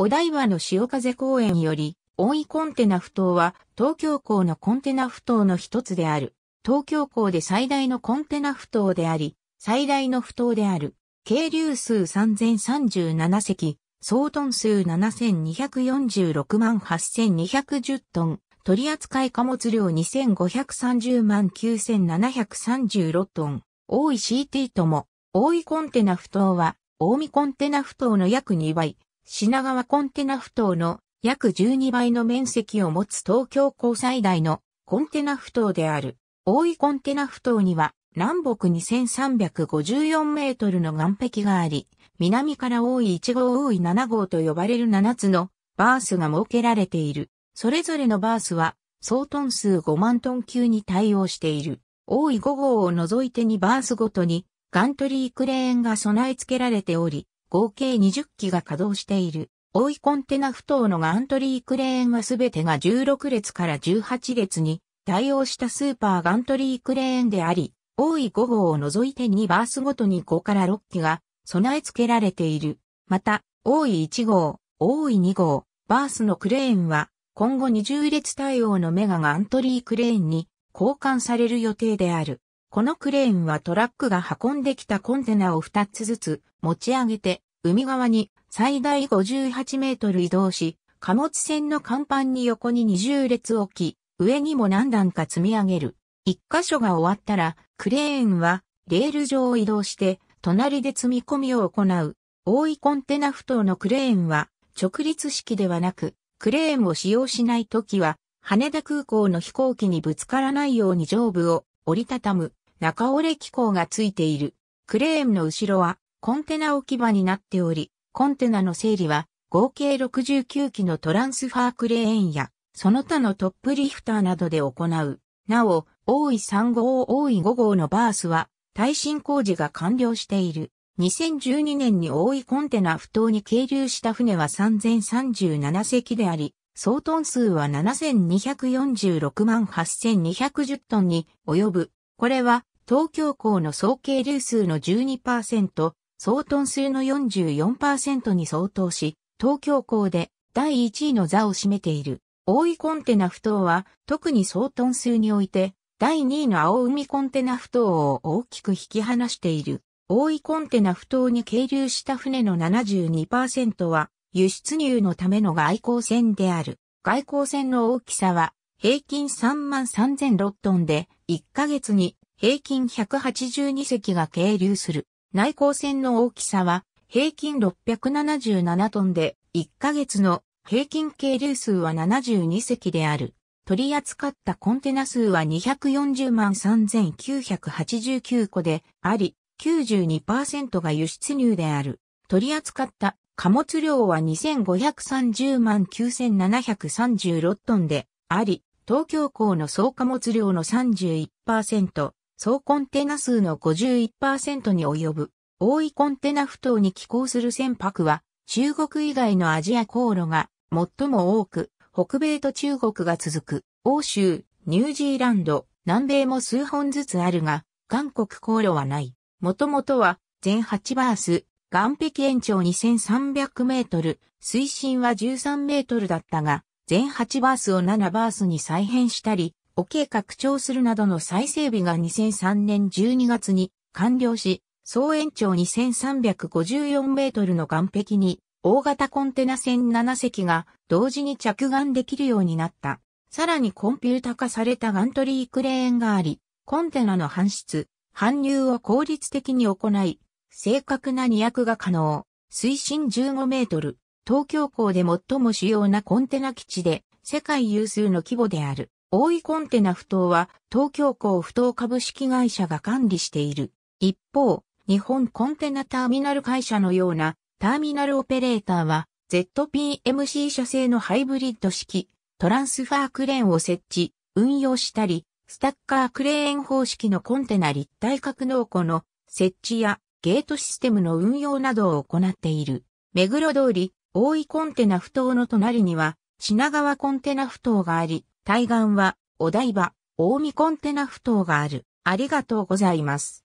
お台場の潮風公園より、大井コンテナ埠頭は東京港のコンテナ埠頭の一つである。東京港で最大のコンテナ埠頭であり、最大の埠頭である。軽流数3037隻、総トン数7246万8210トン、取扱貨物量2530万9736トン、大井 CT とも、大井コンテナ埠頭は、大見コンテナ埠頭の約2倍、品川コンテナ埠頭の約12倍の面積を持つ東京高最大のコンテナ埠頭である。大井コンテナ埠頭には南北2354メートルの岸壁があり、南から大井1号大井7号と呼ばれる7つのバースが設けられている。それぞれのバースは総トン数5万トン級に対応している。大井5号を除いて2バースごとにガントリークレーンが備え付けられており、合計20機が稼働している。大井コンテナ不等のガントリークレーンはすべてが16列から18列に対応したスーパーガントリークレーンであり、大井5号を除いて2バースごとに5から6機が備え付けられている。また、大井1号、大井2号、バースのクレーンは今後20列対応のメガガントリークレーンに交換される予定である。このクレーンはトラックが運んできたコンテナを2つずつ持ち上げて海側に最大58メートル移動し、貨物船の甲板に横に20列置き、上にも何段か積み上げる。一箇所が終わったら、クレーンはレール上を移動して、隣で積み込みを行う。大井コンテナ不等のクレーンは、直立式ではなく、クレーンを使用しないときは、羽田空港の飛行機にぶつからないように上部を折りたたむ。中折れ機構がついている。クレーンの後ろはコンテナ置き場になっており、コンテナの整理は合計69機のトランスファークレーンやその他のトップリフターなどで行う。なお、大井3号大井5号のバースは耐震工事が完了している。2012年に大井コンテナ不当に係留した船は3037隻であり、総トン数は7246万8210トンに及ぶ。これは東京港の総計流数の12%、総トン数の44%に相当し、東京港で第1位の座を占めている。大井コンテナ不当は、特に総トン数において、第2位の青海コンテナ不当を大きく引き離している。大井コンテナ不当に係留した船の72%は、輸出入のための外交船である。外交船の大きさは、平均3万3000トンで、1ヶ月に平均182隻が係留する。内航船の大きさは平均677トンで、1ヶ月の平均係留数は72隻である。取り扱ったコンテナ数は240万3989個であり、92%が輸出入である。取り扱った貨物量は2530万9736トンであり、東京港の総貨物量の31%、総コンテナ数の51%に及ぶ、多いコンテナ不当に寄港する船舶は、中国以外のアジア航路が最も多く、北米と中国が続く、欧州、ニュージーランド、南米も数本ずつあるが、韓国航路はない。もともとは、全8バース、岸壁延長2300メートル、水深は13メートルだったが、全8バースを7バースに再編したり、沖へ拡張するなどの再整備が2003年12月に完了し、総延長2354メートルの岸壁に大型コンテナ船7隻が同時に着岸できるようになった。さらにコンピュータ化されたガントリークレーンがあり、コンテナの搬出、搬入を効率的に行い、正確な荷役が可能。水深15メートル。東京港で最も主要なコンテナ基地で世界有数の規模である。大井コンテナ不当は東京港不当株式会社が管理している。一方、日本コンテナターミナル会社のようなターミナルオペレーターは ZPMC 社製のハイブリッド式トランスファークレーンを設置、運用したり、スタッカークレーン方式のコンテナ立体格納庫の設置やゲートシステムの運用などを行っている。目黒通り、大井コンテナ不当の隣には品川コンテナ不当があり、対岸は、お台場、大見コンテナ埠頭がある。ありがとうございます。